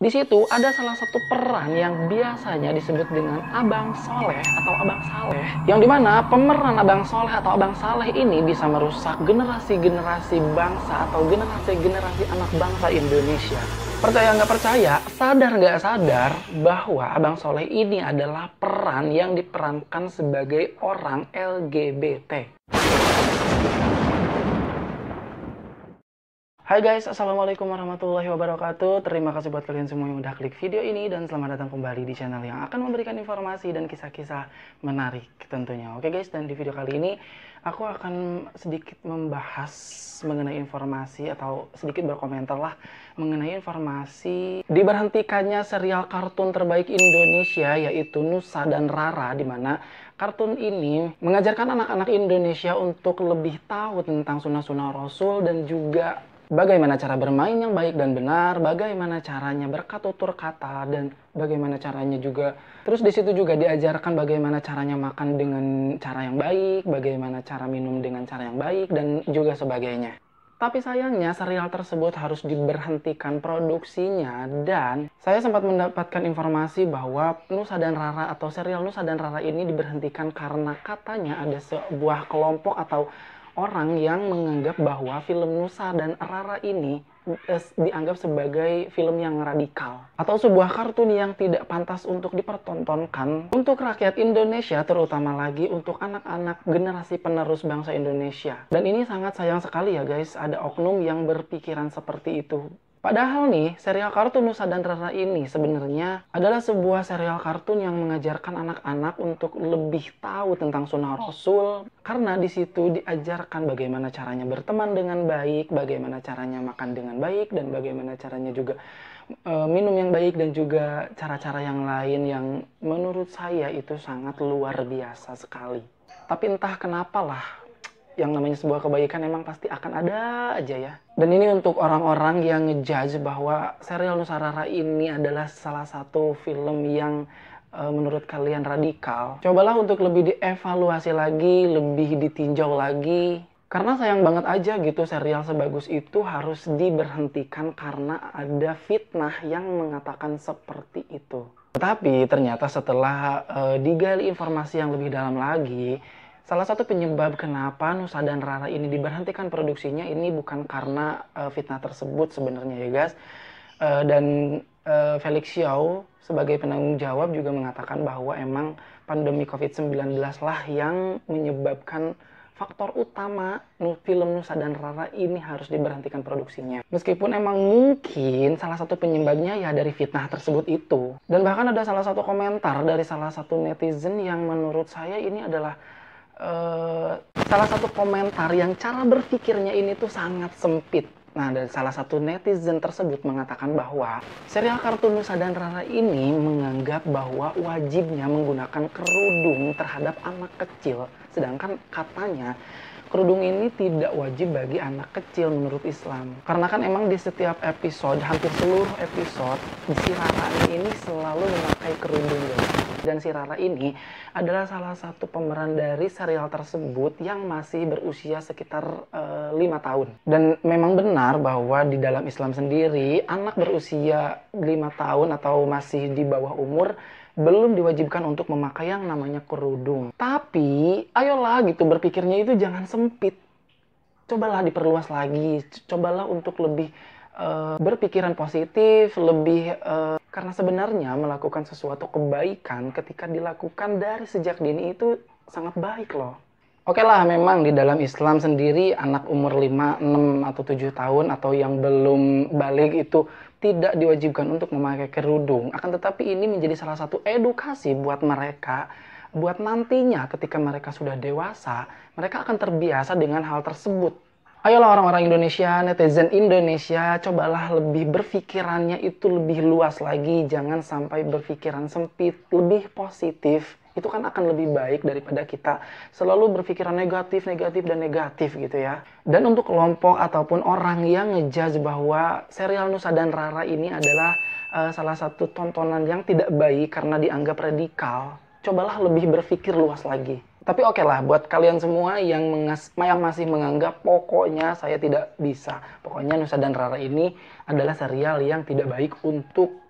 Di situ ada salah satu peran yang biasanya disebut dengan Abang Soleh atau Abang Saleh. Yang dimana pemeran Abang Soleh atau Abang Saleh ini bisa merusak generasi-generasi bangsa atau generasi-generasi anak bangsa Indonesia. Percaya nggak percaya, sadar nggak sadar bahwa Abang Soleh ini adalah peran yang diperankan sebagai orang LGBT. Hai guys, Assalamualaikum warahmatullahi wabarakatuh Terima kasih buat kalian semua yang udah klik video ini Dan selamat datang kembali di channel yang akan memberikan informasi dan kisah-kisah menarik tentunya Oke guys, dan di video kali ini Aku akan sedikit membahas mengenai informasi Atau sedikit berkomentar lah Mengenai informasi Diberhentikannya serial kartun terbaik Indonesia Yaitu Nusa dan Rara Dimana kartun ini mengajarkan anak-anak Indonesia untuk lebih tahu tentang sunnah-sunnah Rasul dan juga Bagaimana cara bermain yang baik dan benar, bagaimana caranya berkat tutur kata dan bagaimana caranya juga. Terus di situ juga diajarkan bagaimana caranya makan dengan cara yang baik, bagaimana cara minum dengan cara yang baik dan juga sebagainya. Tapi sayangnya serial tersebut harus diberhentikan produksinya dan saya sempat mendapatkan informasi bahwa Nusa dan Rara atau serial Nusa dan Rara ini diberhentikan karena katanya ada sebuah kelompok atau orang yang menganggap bahwa film Nusa dan Rara ini eh, dianggap sebagai film yang radikal atau sebuah kartun yang tidak pantas untuk dipertontonkan untuk rakyat Indonesia terutama lagi untuk anak-anak generasi penerus bangsa Indonesia. Dan ini sangat sayang sekali ya guys, ada oknum yang berpikiran seperti itu Padahal nih, serial kartun Nusa dan Rara ini sebenarnya adalah sebuah serial kartun yang mengajarkan anak-anak untuk lebih tahu tentang sunnah Rasul. Karena di situ diajarkan bagaimana caranya berteman dengan baik, bagaimana caranya makan dengan baik, dan bagaimana caranya juga e, minum yang baik dan juga cara-cara yang lain yang menurut saya itu sangat luar biasa sekali. Tapi entah kenapa lah yang namanya sebuah kebaikan emang pasti akan ada aja ya. Dan ini untuk orang-orang yang ngejudge bahwa serial Nusarara ini adalah salah satu film yang eh, menurut kalian radikal. Cobalah untuk lebih dievaluasi lagi, lebih ditinjau lagi. Karena sayang banget aja gitu serial sebagus itu harus diberhentikan karena ada fitnah yang mengatakan seperti itu. Tetapi ternyata setelah e, digali informasi yang lebih dalam lagi, Salah satu penyebab kenapa Nusa dan Rara ini diberhentikan produksinya ini bukan karena uh, fitnah tersebut sebenarnya ya guys. Uh, dan uh, Felix Xiao sebagai penanggung jawab juga mengatakan bahwa emang pandemi COVID-19 lah yang menyebabkan faktor utama film Nusa dan Rara ini harus diberhentikan produksinya. Meskipun emang mungkin salah satu penyebabnya ya dari fitnah tersebut itu. Dan bahkan ada salah satu komentar dari salah satu netizen yang menurut saya ini adalah Eh, salah satu komentar yang cara berpikirnya ini tuh sangat sempit. Nah, dan salah satu netizen tersebut mengatakan bahwa serial kartun Nusa dan Rara ini menganggap bahwa wajibnya menggunakan kerudung terhadap anak kecil, sedangkan katanya kerudung ini tidak wajib bagi anak kecil menurut Islam. Karena kan emang di setiap episode, hampir seluruh episode, si Rara ini selalu memakai kerudung. ya. Dan si Rara ini adalah salah satu pemeran dari serial tersebut yang masih berusia sekitar eh, lima uh, tahun. Dan memang benar bahwa di dalam Islam sendiri anak berusia lima tahun atau masih di bawah umur belum diwajibkan untuk memakai yang namanya kerudung. Tapi ayolah gitu berpikirnya itu jangan sempit. Cobalah diperluas lagi, cobalah untuk lebih uh, berpikiran positif, lebih uh, karena sebenarnya melakukan sesuatu kebaikan ketika dilakukan dari sejak dini itu sangat baik loh. Oke lah, memang di dalam Islam sendiri anak umur 5, 6, atau 7 tahun atau yang belum balik itu tidak diwajibkan untuk memakai kerudung. Akan tetapi ini menjadi salah satu edukasi buat mereka buat nantinya ketika mereka sudah dewasa, mereka akan terbiasa dengan hal tersebut Ayolah orang-orang Indonesia, netizen Indonesia, cobalah lebih berpikirannya itu lebih luas lagi. Jangan sampai berpikiran sempit, lebih positif. Itu kan akan lebih baik daripada kita selalu berpikiran negatif, negatif, dan negatif gitu ya. Dan untuk kelompok ataupun orang yang ngejudge bahwa serial Nusa dan Rara ini adalah uh, salah satu tontonan yang tidak baik karena dianggap radikal, cobalah lebih berpikir luas lagi. Tapi oke okay lah buat kalian semua yang mengas yang masih menganggap pokoknya saya tidak bisa. Pokoknya Nusa dan Rara ini adalah serial yang tidak baik untuk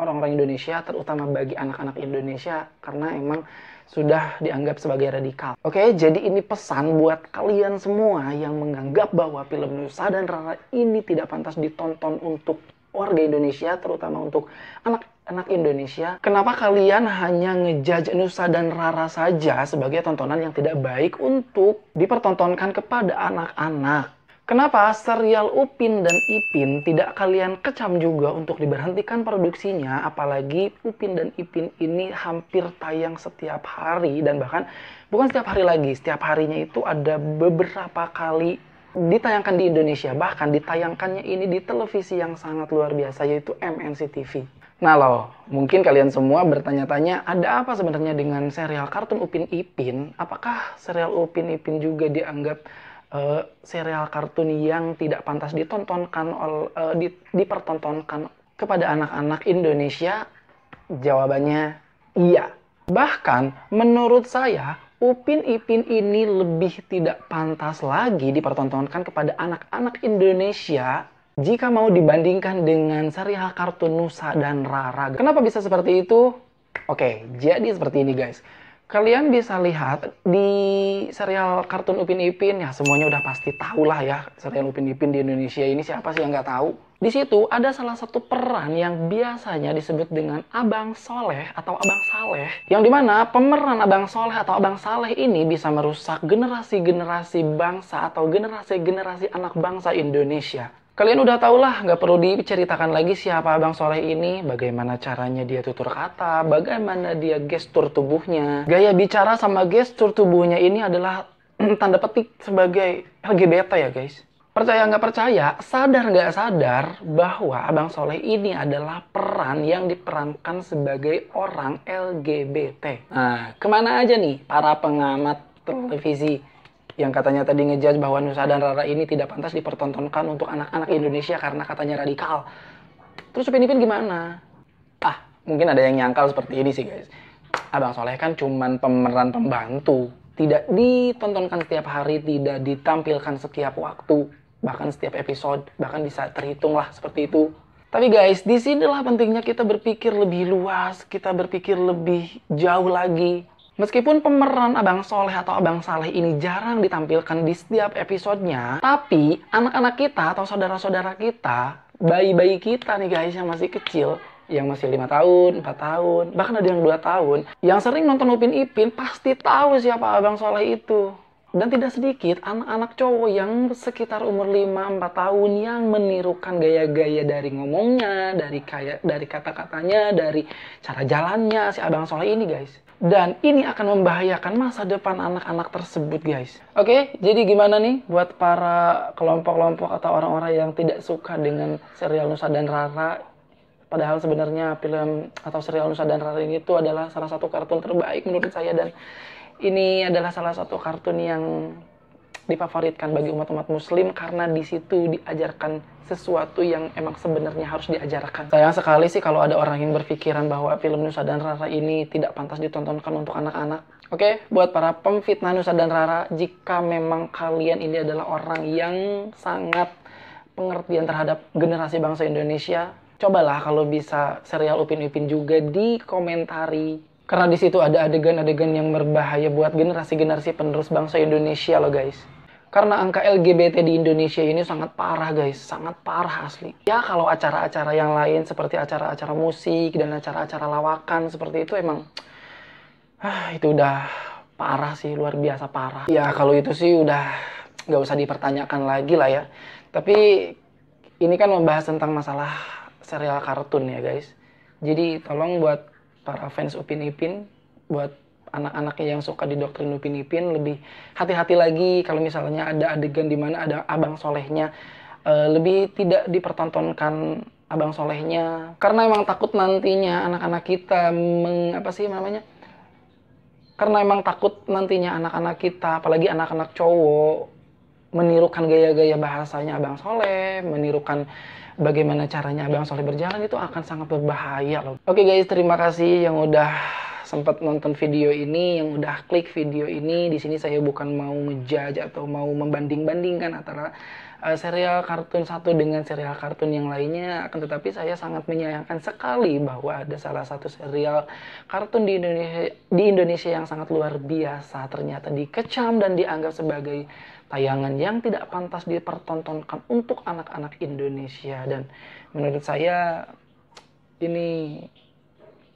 orang-orang Indonesia terutama bagi anak-anak Indonesia karena emang sudah dianggap sebagai radikal. Oke, okay, jadi ini pesan buat kalian semua yang menganggap bahwa film Nusa dan Rara ini tidak pantas ditonton untuk warga Indonesia, terutama untuk anak-anak Indonesia, kenapa kalian hanya ngejudge Nusa dan Rara saja sebagai tontonan yang tidak baik untuk dipertontonkan kepada anak-anak? Kenapa serial Upin dan Ipin tidak kalian kecam juga untuk diberhentikan produksinya apalagi Upin dan Ipin ini hampir tayang setiap hari dan bahkan bukan setiap hari lagi, setiap harinya itu ada beberapa kali ditayangkan di Indonesia. Bahkan ditayangkannya ini di televisi yang sangat luar biasa yaitu MNC TV. Nah loh, mungkin kalian semua bertanya-tanya ada apa sebenarnya dengan serial kartun Upin Ipin? Apakah serial Upin Ipin juga dianggap uh, serial kartun yang tidak pantas ditontonkan ol, uh, di, dipertontonkan kepada anak-anak Indonesia? Jawabannya iya. Bahkan menurut saya Upin Ipin ini lebih tidak pantas lagi dipertontonkan kepada anak-anak Indonesia jika mau dibandingkan dengan serial kartun Nusa dan Rara. Kenapa bisa seperti itu? Oke, jadi seperti ini guys. Kalian bisa lihat di serial kartun Upin Ipin, ya semuanya udah pasti tahu lah ya serial Upin Ipin di Indonesia ini siapa sih yang nggak tahu? Di situ ada salah satu peran yang biasanya disebut dengan Abang Soleh atau Abang Saleh. Yang dimana pemeran Abang Soleh atau Abang Saleh ini bisa merusak generasi-generasi bangsa atau generasi-generasi anak bangsa Indonesia. Kalian udah tau lah, nggak perlu diceritakan lagi siapa Abang Soleh ini, bagaimana caranya dia tutur kata, bagaimana dia gestur tubuhnya. Gaya bicara sama gestur tubuhnya ini adalah tanda petik sebagai LGBT ya guys percaya nggak percaya, sadar nggak sadar bahwa Abang Soleh ini adalah peran yang diperankan sebagai orang LGBT. Nah, kemana aja nih para pengamat televisi yang katanya tadi ngejudge bahwa Nusa dan Rara ini tidak pantas dipertontonkan untuk anak-anak Indonesia karena katanya radikal. Terus Upin Ipin gimana? Ah, mungkin ada yang nyangkal seperti ini sih guys. Abang Soleh kan cuman pemeran pembantu. Tidak ditontonkan setiap hari, tidak ditampilkan setiap waktu bahkan setiap episode, bahkan bisa terhitung lah seperti itu. Tapi guys, di sinilah pentingnya kita berpikir lebih luas, kita berpikir lebih jauh lagi. Meskipun pemeran Abang Soleh atau Abang Saleh ini jarang ditampilkan di setiap episodenya, tapi anak-anak kita atau saudara-saudara kita, bayi-bayi kita nih guys yang masih kecil, yang masih lima tahun, 4 tahun, bahkan ada yang dua tahun, yang sering nonton Upin Ipin pasti tahu siapa Abang Soleh itu. Dan tidak sedikit anak-anak cowok yang sekitar umur 5-4 tahun yang menirukan gaya-gaya dari ngomongnya, dari kayak dari kata-katanya, dari cara jalannya si Abang Soleh ini, guys. Dan ini akan membahayakan masa depan anak-anak tersebut, guys. Oke, jadi gimana nih buat para kelompok-kelompok atau orang-orang yang tidak suka dengan serial Nusa dan Rara Padahal sebenarnya film atau serial Nusa dan Rara ini itu adalah salah satu kartun terbaik menurut saya dan ini adalah salah satu kartun yang difavoritkan bagi umat-umat muslim karena di situ diajarkan sesuatu yang emang sebenarnya harus diajarkan. Sayang sekali sih kalau ada orang yang berpikiran bahwa film Nusa dan Rara ini tidak pantas ditontonkan untuk anak-anak. Oke, okay, buat para pemfitnah Nusa dan Rara, jika memang kalian ini adalah orang yang sangat pengertian terhadap generasi bangsa Indonesia, cobalah kalau bisa serial Upin Ipin juga dikomentari karena di situ ada adegan-adegan yang berbahaya buat generasi-generasi penerus bangsa Indonesia loh guys. Karena angka LGBT di Indonesia ini sangat parah guys, sangat parah asli. Ya kalau acara-acara yang lain seperti acara-acara musik dan acara-acara lawakan seperti itu emang ah, itu udah parah sih, luar biasa parah. Ya kalau itu sih udah nggak usah dipertanyakan lagi lah ya. Tapi ini kan membahas tentang masalah serial kartun ya guys. Jadi tolong buat para fans Upin Ipin buat anak-anaknya yang suka di doktrin Upin Ipin lebih hati-hati lagi kalau misalnya ada adegan di mana ada abang solehnya eh, lebih tidak dipertontonkan abang solehnya karena emang takut nantinya anak-anak kita meng, apa sih namanya karena emang takut nantinya anak-anak kita apalagi anak-anak cowok menirukan gaya-gaya bahasanya Abang Soleh, menirukan bagaimana caranya Abang Soleh berjalan itu akan sangat berbahaya loh. Oke okay guys, terima kasih yang udah sempat nonton video ini, yang udah klik video ini, di sini saya bukan mau ngejudge atau mau membanding-bandingkan antara uh, serial kartun satu dengan serial kartun yang lainnya, akan tetapi saya sangat menyayangkan sekali bahwa ada salah satu serial kartun di Indonesia di Indonesia yang sangat luar biasa ternyata dikecam dan dianggap sebagai tayangan yang tidak pantas dipertontonkan untuk anak-anak Indonesia dan menurut saya ini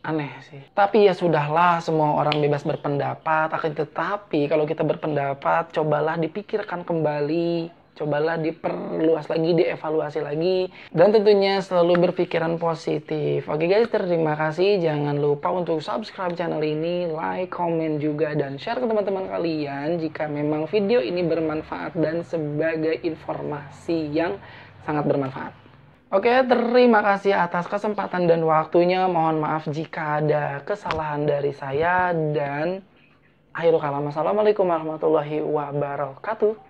aneh sih. Tapi ya sudahlah, semua orang bebas berpendapat. Akan tetapi kalau kita berpendapat, cobalah dipikirkan kembali, cobalah diperluas lagi, dievaluasi lagi, dan tentunya selalu berpikiran positif. Oke guys, terima kasih. Jangan lupa untuk subscribe channel ini, like, komen juga, dan share ke teman-teman kalian jika memang video ini bermanfaat dan sebagai informasi yang sangat bermanfaat. Oke, terima kasih atas kesempatan dan waktunya. Mohon maaf jika ada kesalahan dari saya dan akhirul kalam. Assalamualaikum warahmatullahi wabarakatuh.